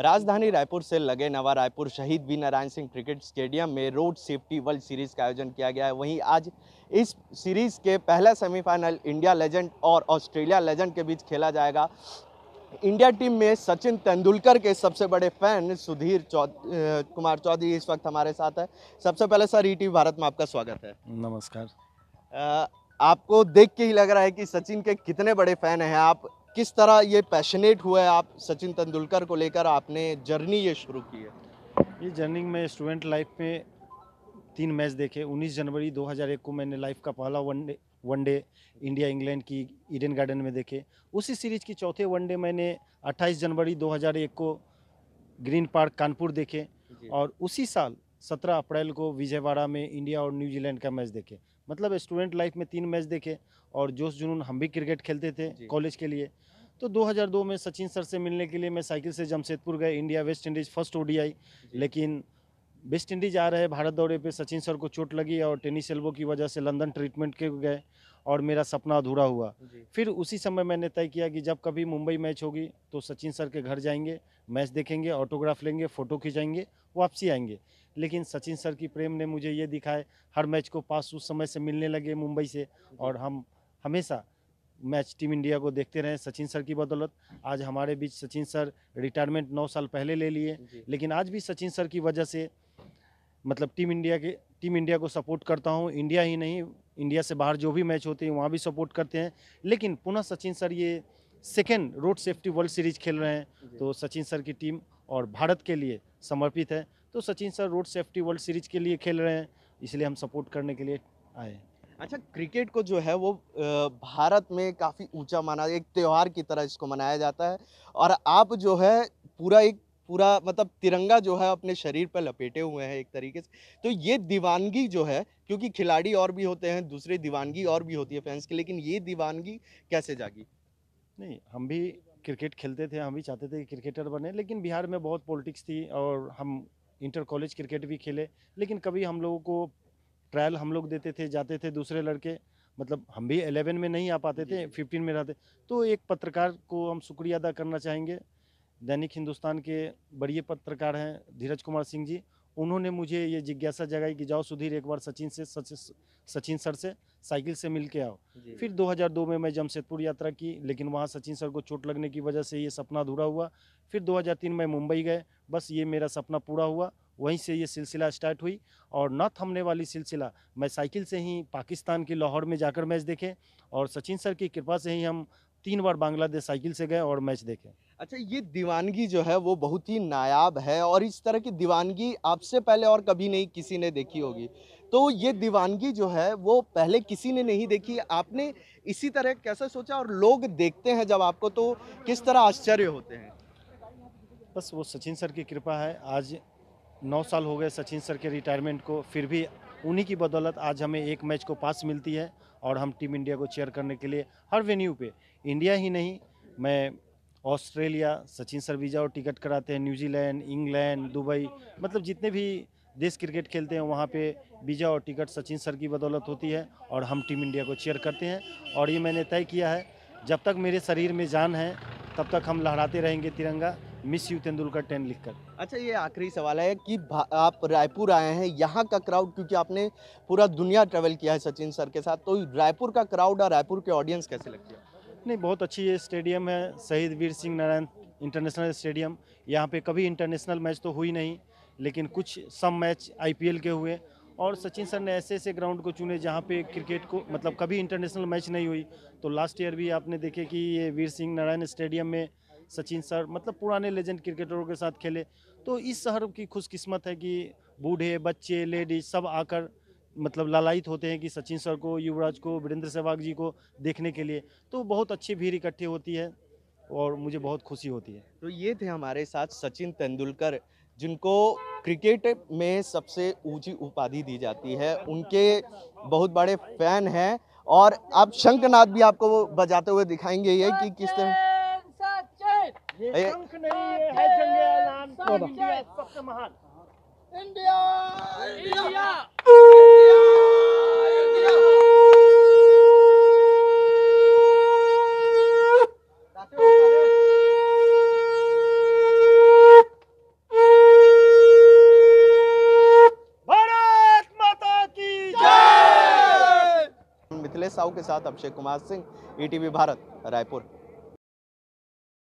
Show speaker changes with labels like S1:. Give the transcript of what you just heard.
S1: राजधानी रायपुर से लगे नवा रायपुर शहीद वी नारायण सिंह क्रिकेट स्टेडियम में रोड सेफ्टी वर्ल्ड सीरीज़ का आयोजन किया गया है वहीं आज इस सीरीज़ के पहला सेमीफाइनल इंडिया लेजेंड और ऑस्ट्रेलिया लेजेंड के बीच खेला जाएगा इंडिया टीम में सचिन तेंदुलकर के सबसे बड़े फैन सुधीर चौ कुमार चौधरी इस वक्त हमारे साथ है सबसे पहले सर ई टी भारत में आपका स्वागत है नमस्कार आपको देख के ही लग रहा है कि सचिन के कितने बड़े फैन हैं आप किस तरह ये पैशनेट हुआ है आप सचिन तेंदुलकर को लेकर आपने जर्नी ये शुरू की है ये जर्नी में स्टूडेंट लाइफ में
S2: तीन मैच देखे 19 जनवरी 2001 को मैंने लाइफ का पहला वनडे वनडे इंडिया इंग्लैंड की ईडन गार्डन में देखे उसी सीरीज की चौथे वनडे मैंने 28 जनवरी 2001 को ग्रीन पार्क कानपुर देखे और उसी साल सत्रह अप्रैल को विजयवाड़ा में इंडिया और न्यूजीलैंड का मैच देखे मतलब स्टूडेंट लाइफ में तीन मैच देखे और जोश जुनून हम भी क्रिकेट खेलते थे कॉलेज के लिए तो 2002 में सचिन सर से मिलने के लिए मैं साइकिल से जमशेदपुर गए India West Indies first ODI लेकिन वेस्ट इंडीज़ आ रहे भारत दौरे पे सचिन सर को चोट लगी और टेनिस एल्बो की वजह से लंदन ट्रीटमेंट के गए और मेरा सपना अधूरा हुआ फिर उसी समय मैंने तय किया कि जब कभी मुंबई मैच होगी तो सचिन सर के घर जाएंगे मैच देखेंगे ऑटोग्राफ लेंगे फ़ोटो खिंचाएंगे वापसी आएंगे लेकिन सचिन सर की प्रेम ने मुझे ये दिखाए हर मैच को पास उस समय से मिलने लगे मुंबई से और हम हमेशा मैच टीम इंडिया को देखते रहे सचिन सर की बदौलत आज हमारे बीच सचिन सर रिटायरमेंट नौ साल पहले ले लिए लेकिन आज भी सचिन सर की वजह से मतलब टीम इंडिया के टीम इंडिया को सपोर्ट करता हूँ इंडिया ही नहीं इंडिया से बाहर जो भी मैच होते हैं वहाँ भी सपोर्ट करते हैं लेकिन पुनः सचिन सर ये second road safety world series खेल रहे हैं तो सचिन सर की टीम और भारत के लिए समर्पित है तो Sachin sir road safety world series के लिए खेल रहे
S1: हैं इसलिए हम सपोर्ट करने के लिए आए अच्छा क्रिकेट को जो है वो भारत में काफ़ी ऊंचा माना एक त्यौहार की तरह इसको मनाया जाता है और आप जो है पूरा एक पूरा मतलब तिरंगा जो है अपने शरीर पर लपेटे हुए हैं एक तरीके से तो ये दीवानगी जो है क्योंकि खिलाड़ी और भी होते हैं दूसरे दीवानगी और भी होती है फैंस की लेकिन ये दीवानगी कैसे जागी नहीं हम भी
S2: क्रिकेट खेलते थे हम भी चाहते थे कि क्रिकेटर बने लेकिन बिहार में बहुत पॉलिटिक्स थी और हम इंटर कॉलेज क्रिकेट भी खेले लेकिन कभी हम लोगों को ट्रायल हम लोग देते थे जाते थे दूसरे लड़के मतलब हम भी एलेवन में नहीं आ पाते थे फिफ्टीन में रहते तो एक पत्रकार को हम शुक्रिया अदा करना चाहेंगे दैनिक हिंदुस्तान के बड़े पत्रकार हैं धीरज कुमार सिंह जी उन्होंने मुझे ये जिज्ञासा जगाई कि जाओ सुधीर एक बार सचिन से सचिन सर से साइकिल से मिल के आओ फिर 2002 में मैं जमशेदपुर यात्रा की लेकिन वहाँ सचिन सर को चोट लगने की वजह से ये सपना अधूरा हुआ फिर 2003 में मुंबई गए बस ये मेरा सपना पूरा हुआ वहीं से ये सिलसिला स्टार्ट हुई और न थमने वाली सिलसिला मैं साइकिल से ही पाकिस्तान के लाहौर में जाकर मैच देखें और सचिन सर
S1: की कृपा से ही हम तीन बार बांग्लादेश साइकिल से गए
S2: और मैच देखें अच्छा ये दीवानगी जो
S1: है वो बहुत ही नायाब है और इस तरह की दीवानगी आपसे पहले और कभी नहीं किसी ने देखी होगी तो ये दीवानगी जो है वो पहले किसी ने नहीं देखी आपने इसी तरह कैसा सोचा और लोग देखते हैं जब आपको तो किस तरह आश्चर्य होते हैं
S2: बस वो सचिन सर की कृपा है आज नौ साल हो गए सचिन सर के रिटायरमेंट को फिर भी उन्हीं की बदौलत आज हमें एक मैच को पास मिलती है और हम टीम इंडिया को चेयर करने के लिए हर वेन्यू पे इंडिया ही नहीं मैं ऑस्ट्रेलिया सचिन वीजा और टिकट कराते हैं न्यूजीलैंड इंग्लैंड दुबई मतलब जितने भी देश क्रिकेट खेलते हैं वहाँ पे वीज़ा और टिकट सचिन सर की बदौलत होती है और हम टीम इंडिया को चेयर करते हैं और ये मैंने तय किया है जब तक मेरे शरीर में जान है तब तक हम लहराते रहेंगे तिरंगा मिस यू
S1: तेंदुलकर टेन लिखकर अच्छा ये आखिरी सवाल है कि आप रायपुर आए हैं यहाँ का क्राउड क्योंकि आपने पूरा दुनिया ट्रेवल किया है सचिन सर के साथ तो रायपुर का क्राउड और रायपुर के ऑडियंस कैसे लगती है
S2: नहीं बहुत अच्छी ये स्टेडियम है शहीद वीर सिंह नारायण इंटरनेशनल स्टेडियम यहाँ पे कभी इंटरनेशनल मैच तो हुई नहीं लेकिन कुछ सम मैच आईपीएल के हुए और सचिन सर ने ऐसे ऐसे ग्राउंड को चुने जहाँ पे क्रिकेट को मतलब कभी इंटरनेशनल मैच नहीं हुई तो लास्ट ईयर भी आपने देखे कि ये वीर सिंह नारायण स्टेडियम में सचिन सर मतलब पुराने लेजेंड क्रिकेटरों के साथ खेले तो इस शहर की खुशकिस्मत है कि बूढ़े बच्चे लेडीज सब आकर मतलब लालायित होते हैं कि सचिन सर को युवराज को वीरेंद्र सहवाग जी को देखने के लिए
S1: तो बहुत अच्छी भीड़ इकट्ठी होती है और मुझे बहुत खुशी होती है तो ये थे हमारे साथ सचिन तेंदुलकर जिनको क्रिकेट में सबसे ऊंची उपाधि दी जाती है उनके बहुत बड़े फैन हैं और आप शंखनाद भी आपको वो बजाते हुए दिखाएंगे ये कि किस तरह ये शंख नहीं है, है
S2: तो महान इंडिया इंडिया
S1: मिथिलेश साहू के साथ अभिषेक कुमार सिंह ईटीवी e भारत रायपुर